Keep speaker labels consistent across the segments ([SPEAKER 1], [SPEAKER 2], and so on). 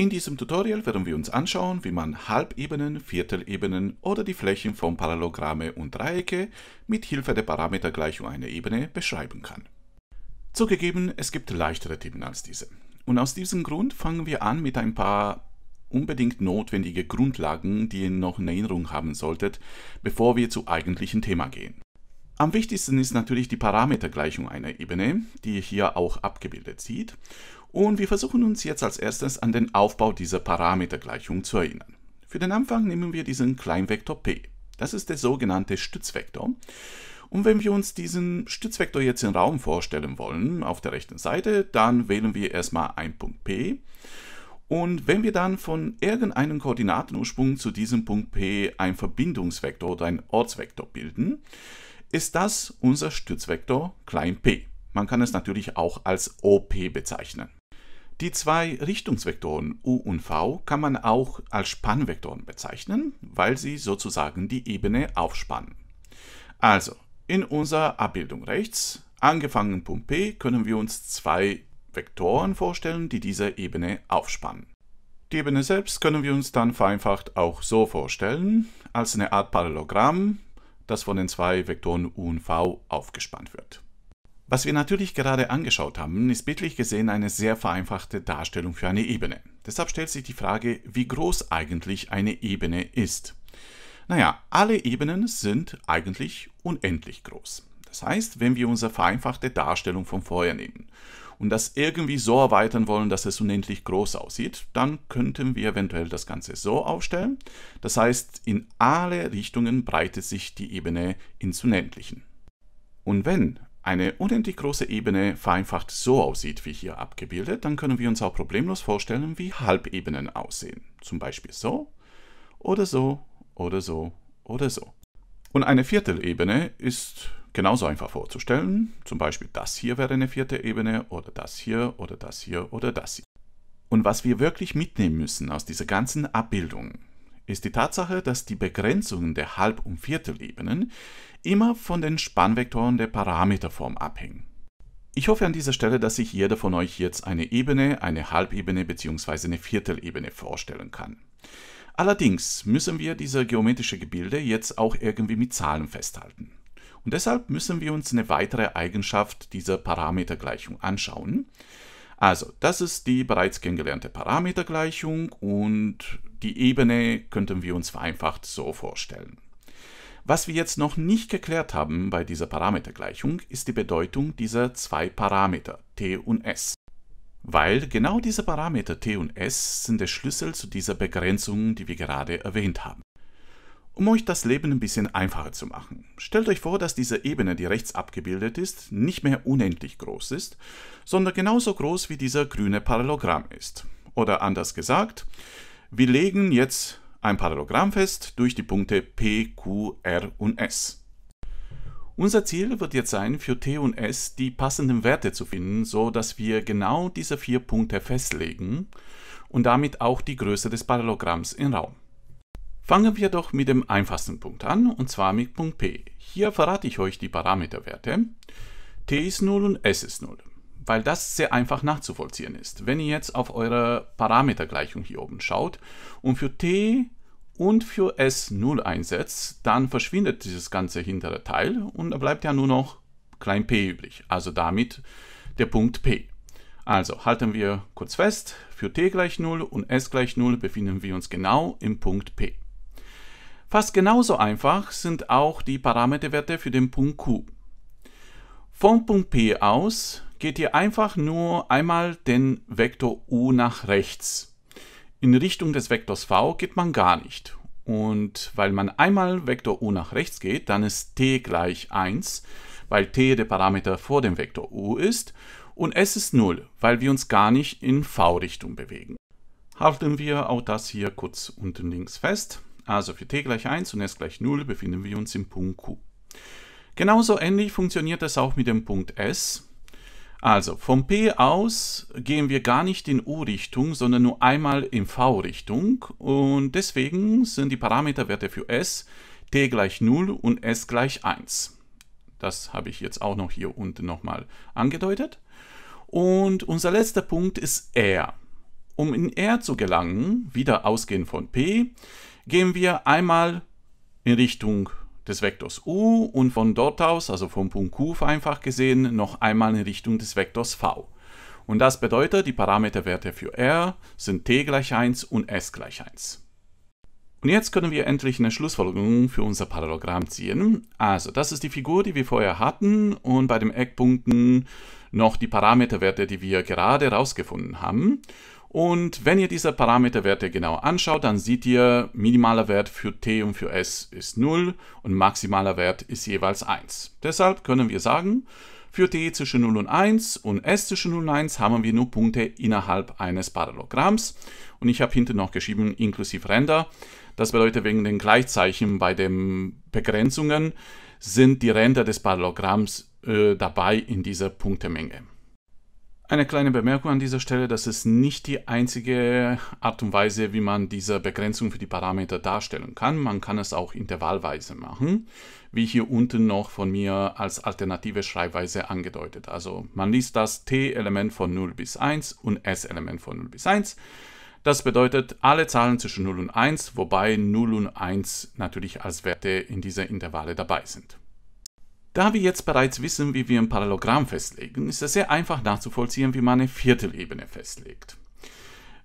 [SPEAKER 1] In diesem Tutorial werden wir uns anschauen, wie man Halbebenen, Viertelebenen oder die Flächen von Parallelogramme und Dreiecke mit Hilfe der Parametergleichung einer Ebene beschreiben kann. Zugegeben, es gibt leichtere Themen als diese. Und aus diesem Grund fangen wir an mit ein paar unbedingt notwendige Grundlagen, die ihr noch in Erinnerung haben solltet, bevor wir zu eigentlichen Thema gehen. Am wichtigsten ist natürlich die Parametergleichung einer Ebene, die ihr hier auch abgebildet seht und wir versuchen uns jetzt als erstes an den Aufbau dieser Parametergleichung zu erinnern. Für den Anfang nehmen wir diesen Kleinvektor p. Das ist der sogenannte Stützvektor. Und wenn wir uns diesen Stützvektor jetzt im Raum vorstellen wollen, auf der rechten Seite, dann wählen wir erstmal einen Punkt P. Und wenn wir dann von irgendeinem Koordinatenursprung zu diesem Punkt P einen Verbindungsvektor oder einen Ortsvektor bilden, ist das unser Stützvektor klein p. Man kann es natürlich auch als OP bezeichnen. Die zwei Richtungsvektoren U und V kann man auch als Spannvektoren bezeichnen, weil sie sozusagen die Ebene aufspannen. Also, in unserer Abbildung rechts, angefangen Punkt P, können wir uns zwei Vektoren vorstellen, die diese Ebene aufspannen. Die Ebene selbst können wir uns dann vereinfacht auch so vorstellen, als eine Art Parallelogramm, das von den zwei Vektoren U und V aufgespannt wird. Was wir natürlich gerade angeschaut haben, ist bildlich gesehen eine sehr vereinfachte Darstellung für eine Ebene. Deshalb stellt sich die Frage, wie groß eigentlich eine Ebene ist. Naja, alle Ebenen sind eigentlich unendlich groß. Das heißt, wenn wir unsere vereinfachte Darstellung von vorher nehmen und das irgendwie so erweitern wollen, dass es unendlich groß aussieht, dann könnten wir eventuell das Ganze so aufstellen. Das heißt, in alle Richtungen breitet sich die Ebene ins Unendlichen. Und wenn eine unendlich große Ebene vereinfacht so aussieht wie hier abgebildet, dann können wir uns auch problemlos vorstellen, wie Halbebenen aussehen. Zum Beispiel so oder so oder so oder so. Und eine Viertelebene ist genauso einfach vorzustellen. Zum Beispiel das hier wäre eine vierte Ebene oder das hier oder das hier oder das hier. Und was wir wirklich mitnehmen müssen aus dieser ganzen Abbildung, ist die Tatsache, dass die Begrenzungen der Halb- und Viertelebenen immer von den Spannvektoren der Parameterform abhängen. Ich hoffe an dieser Stelle, dass sich jeder von euch jetzt eine Ebene, eine Halbebene bzw. eine Viertelebene vorstellen kann. Allerdings müssen wir diese geometrische Gebilde jetzt auch irgendwie mit Zahlen festhalten. Und deshalb müssen wir uns eine weitere Eigenschaft dieser Parametergleichung anschauen. Also, das ist die bereits kennengelernte Parametergleichung und die Ebene könnten wir uns vereinfacht so vorstellen. Was wir jetzt noch nicht geklärt haben bei dieser Parametergleichung, ist die Bedeutung dieser zwei Parameter t und s. Weil genau diese Parameter t und s sind der Schlüssel zu dieser Begrenzung, die wir gerade erwähnt haben. Um euch das Leben ein bisschen einfacher zu machen, stellt euch vor, dass diese Ebene, die rechts abgebildet ist, nicht mehr unendlich groß ist, sondern genauso groß wie dieser grüne Parallelogramm ist. Oder anders gesagt, wir legen jetzt ein Parallelogramm fest durch die Punkte P, Q, R und S. Unser Ziel wird jetzt sein, für T und S die passenden Werte zu finden, so dass wir genau diese vier Punkte festlegen und damit auch die Größe des Parallelogramms im Raum. Fangen wir doch mit dem einfachsten Punkt an, und zwar mit Punkt P. Hier verrate ich euch die Parameterwerte. T ist 0 und S ist 0 weil das sehr einfach nachzuvollziehen ist. Wenn ihr jetzt auf eure Parametergleichung hier oben schaut und für t und für s0 einsetzt, dann verschwindet dieses ganze hintere Teil und da bleibt ja nur noch klein p übrig, also damit der Punkt p. Also halten wir kurz fest, für t gleich 0 und s gleich 0 befinden wir uns genau im Punkt p. Fast genauso einfach sind auch die Parameterwerte für den Punkt Q. Vom Punkt P aus geht ihr einfach nur einmal den Vektor u nach rechts. In Richtung des Vektors v geht man gar nicht. Und weil man einmal Vektor u nach rechts geht, dann ist t gleich 1, weil t der Parameter vor dem Vektor u ist. Und s ist 0, weil wir uns gar nicht in v-Richtung bewegen. Halten wir auch das hier kurz unten links fest. Also für t gleich 1 und s gleich 0 befinden wir uns im Punkt Q. Genauso ähnlich funktioniert es auch mit dem Punkt S. Also vom P aus gehen wir gar nicht in U-Richtung, sondern nur einmal in V-Richtung und deswegen sind die Parameterwerte für S t gleich 0 und s gleich 1. Das habe ich jetzt auch noch hier unten nochmal angedeutet. Und unser letzter Punkt ist R. Um in R zu gelangen, wieder ausgehend von P, gehen wir einmal in Richtung des Vektors u und von dort aus, also vom Punkt q vereinfacht gesehen, noch einmal in Richtung des Vektors v. Und das bedeutet, die Parameterwerte für r sind t gleich 1 und s gleich 1. Und jetzt können wir endlich eine Schlussfolgerung für unser Parallelogramm ziehen. Also, das ist die Figur, die wir vorher hatten und bei den Eckpunkten noch die Parameterwerte, die wir gerade herausgefunden haben. Und wenn ihr diese Parameterwerte genau anschaut, dann seht ihr, minimaler Wert für t und für s ist 0 und maximaler Wert ist jeweils 1. Deshalb können wir sagen, für t zwischen 0 und 1 und s zwischen 0 und 1 haben wir nur Punkte innerhalb eines Parallelogramms. Und ich habe hinten noch geschrieben, inklusive Ränder. Das bedeutet, wegen den Gleichzeichen bei den Begrenzungen sind die Ränder des Parallelogramms äh, dabei in dieser Punktemenge. Eine kleine Bemerkung an dieser Stelle, das ist nicht die einzige Art und Weise, wie man diese Begrenzung für die Parameter darstellen kann. Man kann es auch intervallweise machen, wie hier unten noch von mir als alternative Schreibweise angedeutet. Also man liest das t-Element von 0 bis 1 und s-Element von 0 bis 1. Das bedeutet alle Zahlen zwischen 0 und 1, wobei 0 und 1 natürlich als Werte in dieser Intervalle dabei sind. Da wir jetzt bereits wissen, wie wir ein Parallelogramm festlegen, ist es sehr einfach nachzuvollziehen, wie man eine Viertelebene festlegt.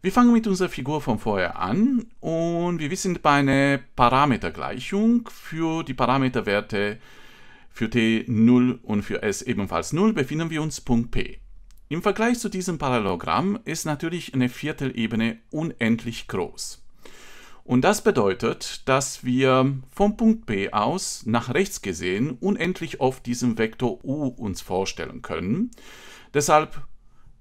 [SPEAKER 1] Wir fangen mit unserer Figur von vorher an und wir sind bei einer Parametergleichung für die Parameterwerte für t 0 und für s ebenfalls 0 befinden wir uns Punkt P. Im Vergleich zu diesem Parallelogramm ist natürlich eine Viertelebene unendlich groß. Und das bedeutet, dass wir vom Punkt B aus nach rechts gesehen unendlich oft diesen Vektor u uns vorstellen können. Deshalb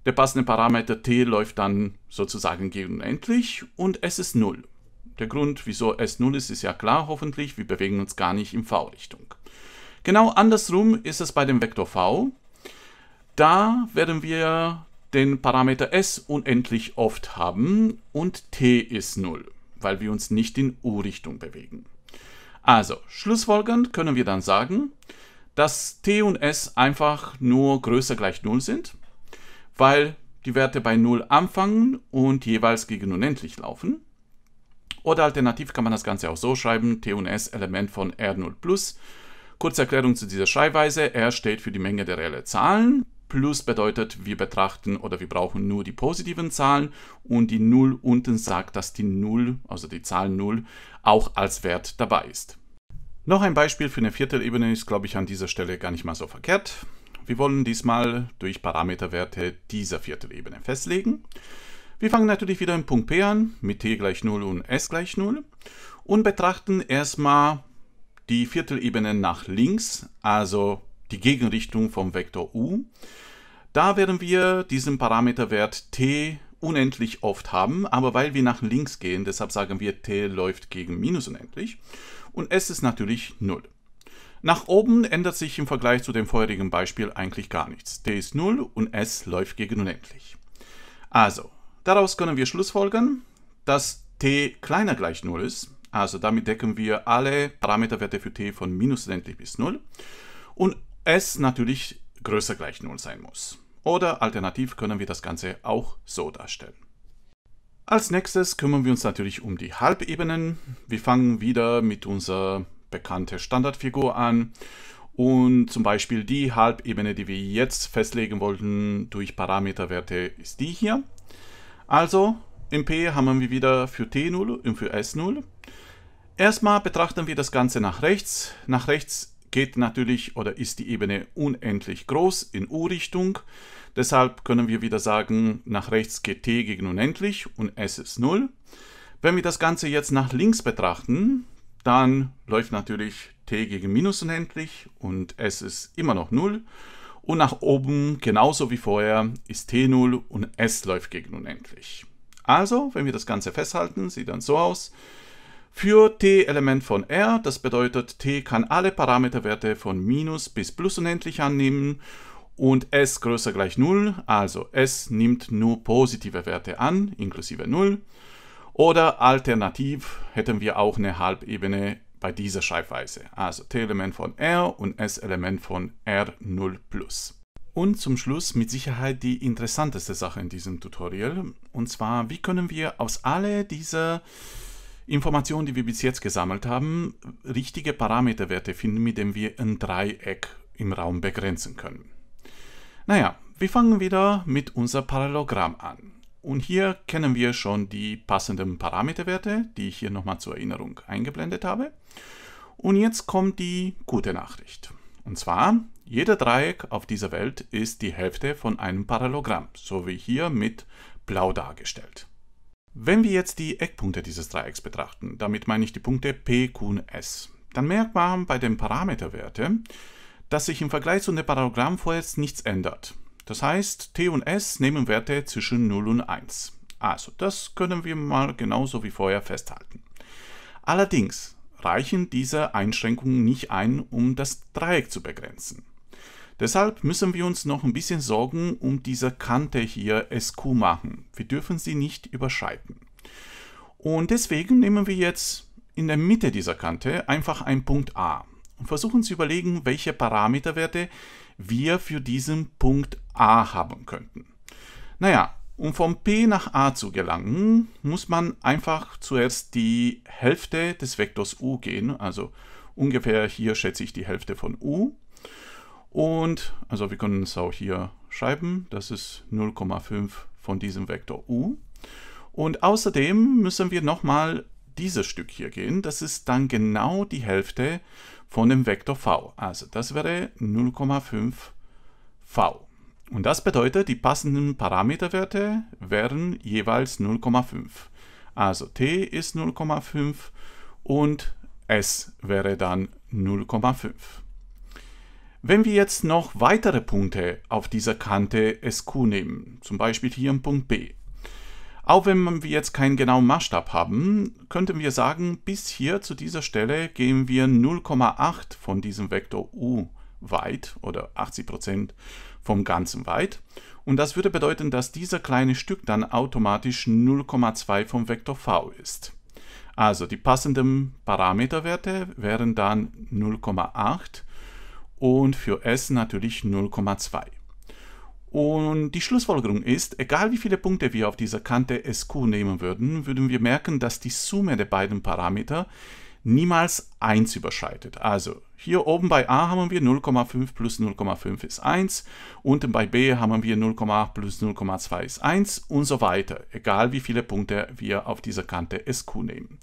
[SPEAKER 1] der passende Parameter t läuft dann sozusagen gegen unendlich und s ist 0. Der Grund, wieso s 0 ist, ist ja klar hoffentlich, wir bewegen uns gar nicht in v-Richtung. Genau andersrum ist es bei dem Vektor v. Da werden wir den Parameter s unendlich oft haben und t ist 0 weil wir uns nicht in U-Richtung bewegen. Also, schlussfolgernd können wir dann sagen, dass t und s einfach nur größer gleich 0 sind, weil die Werte bei 0 anfangen und jeweils gegen unendlich laufen. Oder alternativ kann man das Ganze auch so schreiben, t und s Element von R0+. Kurze Erklärung zu dieser Schreibweise, R steht für die Menge der reellen Zahlen, Plus bedeutet, wir betrachten oder wir brauchen nur die positiven Zahlen und die 0 unten sagt, dass die 0, also die Zahl 0, auch als Wert dabei ist. Noch ein Beispiel für eine Viertelebene ist, glaube ich, an dieser Stelle gar nicht mal so verkehrt. Wir wollen diesmal durch Parameterwerte dieser Viertelebene festlegen. Wir fangen natürlich wieder im Punkt P an, mit t gleich 0 und s gleich 0 und betrachten erstmal die Viertelebene nach links, also die Gegenrichtung vom Vektor u. Da werden wir diesen Parameterwert t unendlich oft haben, aber weil wir nach links gehen, deshalb sagen wir t läuft gegen minus unendlich und s ist natürlich 0. Nach oben ändert sich im Vergleich zu dem vorherigen Beispiel eigentlich gar nichts. t ist 0 und s läuft gegen unendlich. Also, daraus können wir schlussfolgern, dass t kleiner gleich 0 ist, also damit decken wir alle Parameterwerte für t von minus unendlich bis 0 und s natürlich größer gleich 0 sein muss. Oder alternativ können wir das Ganze auch so darstellen. Als nächstes kümmern wir uns natürlich um die Halbebenen. Wir fangen wieder mit unserer bekannten Standardfigur an. Und zum Beispiel die Halbebene, die wir jetzt festlegen wollten durch Parameterwerte, ist die hier. Also im P haben wir wieder für T0 und für S0. Erstmal betrachten wir das Ganze nach rechts. Nach rechts geht natürlich oder ist die Ebene unendlich groß in U-Richtung. Deshalb können wir wieder sagen, nach rechts geht t gegen unendlich und s ist 0. Wenn wir das Ganze jetzt nach links betrachten, dann läuft natürlich t gegen minus unendlich und s ist immer noch 0. Und nach oben, genauso wie vorher, ist t 0 und s läuft gegen unendlich. Also, wenn wir das Ganze festhalten, sieht dann so aus für t-Element von R. Das bedeutet, t kann alle Parameterwerte von minus bis plus unendlich annehmen und s größer gleich 0, also s nimmt nur positive Werte an, inklusive 0. Oder alternativ hätten wir auch eine Halbebene bei dieser Schreibweise, also t-Element von R und s-Element von R0+. Und zum Schluss mit Sicherheit die interessanteste Sache in diesem Tutorial, und zwar, wie können wir aus alle dieser Informationen, die wir bis jetzt gesammelt haben, richtige Parameterwerte finden, mit denen wir ein Dreieck im Raum begrenzen können. Naja, wir fangen wieder mit unser Parallelogramm an. Und hier kennen wir schon die passenden Parameterwerte, die ich hier nochmal zur Erinnerung eingeblendet habe. Und jetzt kommt die gute Nachricht. Und zwar, jeder Dreieck auf dieser Welt ist die Hälfte von einem Parallelogramm, so wie hier mit blau dargestellt. Wenn wir jetzt die Eckpunkte dieses Dreiecks betrachten, damit meine ich die Punkte P, Q und S, dann merkt man bei den Parameterwerten, dass sich im Vergleich zu dem Parallelogramm vorerst nichts ändert. Das heißt, T und S nehmen Werte zwischen 0 und 1. Also, das können wir mal genauso wie vorher festhalten. Allerdings reichen diese Einschränkungen nicht ein, um das Dreieck zu begrenzen. Deshalb müssen wir uns noch ein bisschen Sorgen um diese Kante hier SQ machen. Wir dürfen sie nicht überschreiten. Und deswegen nehmen wir jetzt in der Mitte dieser Kante einfach einen Punkt A und versuchen zu überlegen, welche Parameterwerte wir für diesen Punkt A haben könnten. Naja, um vom P nach A zu gelangen, muss man einfach zuerst die Hälfte des Vektors U gehen, also ungefähr hier schätze ich die Hälfte von U und also wir können es auch hier schreiben, das ist 0,5 von diesem Vektor u. Und außerdem müssen wir nochmal dieses Stück hier gehen. Das ist dann genau die Hälfte von dem Vektor v. Also das wäre 0,5 v. Und das bedeutet, die passenden Parameterwerte wären jeweils 0,5. Also t ist 0,5 und s wäre dann 0,5. Wenn wir jetzt noch weitere Punkte auf dieser Kante SQ nehmen, zum Beispiel hier im Punkt B, auch wenn wir jetzt keinen genauen Maßstab haben, könnten wir sagen, bis hier zu dieser Stelle gehen wir 0,8 von diesem Vektor U weit oder 80% vom Ganzen weit. Und das würde bedeuten, dass dieser kleine Stück dann automatisch 0,2 vom Vektor V ist. Also die passenden Parameterwerte wären dann 0,8 und für S natürlich 0,2. Und die Schlussfolgerung ist, egal wie viele Punkte wir auf dieser Kante SQ nehmen würden, würden wir merken, dass die Summe der beiden Parameter niemals 1 überschreitet. Also hier oben bei a haben wir 0,5 plus 0,5 ist 1, unten bei b haben wir 0,8 plus 0,2 ist 1 und so weiter, egal wie viele Punkte wir auf dieser Kante SQ nehmen.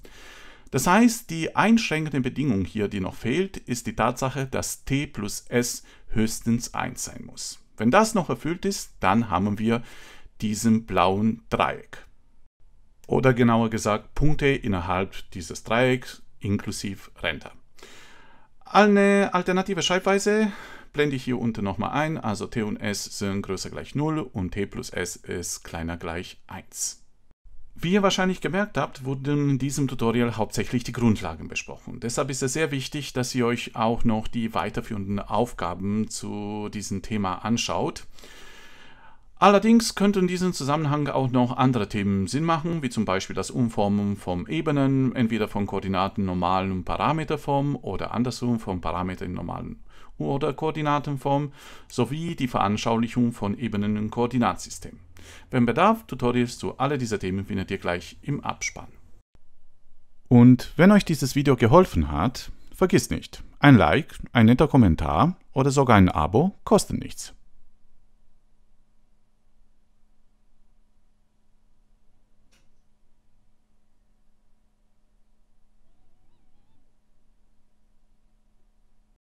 [SPEAKER 1] Das heißt, die einschränkende Bedingung hier, die noch fehlt, ist die Tatsache, dass t plus s höchstens 1 sein muss. Wenn das noch erfüllt ist, dann haben wir diesen blauen Dreieck. Oder genauer gesagt Punkte innerhalb dieses Dreiecks inklusive Ränder. Eine alternative Schreibweise blende ich hier unten nochmal ein. Also t und s sind größer gleich 0 und t plus s ist kleiner gleich 1. Wie ihr wahrscheinlich gemerkt habt, wurden in diesem Tutorial hauptsächlich die Grundlagen besprochen. Deshalb ist es sehr wichtig, dass ihr euch auch noch die weiterführenden Aufgaben zu diesem Thema anschaut. Allerdings könnten in diesem Zusammenhang auch noch andere Themen Sinn machen, wie zum Beispiel das Umformen von Ebenen, entweder von Koordinaten normalen und Parameterform oder andersrum von Parameter in normalen oder Koordinatenform, sowie die Veranschaulichung von Ebenen im Koordinatsystemen. Wenn Bedarf, Tutorials zu alle dieser Themen findet ihr gleich im Abspann. Und wenn euch dieses Video geholfen hat, vergiss nicht, ein Like, ein netter Kommentar oder sogar ein Abo kosten nichts.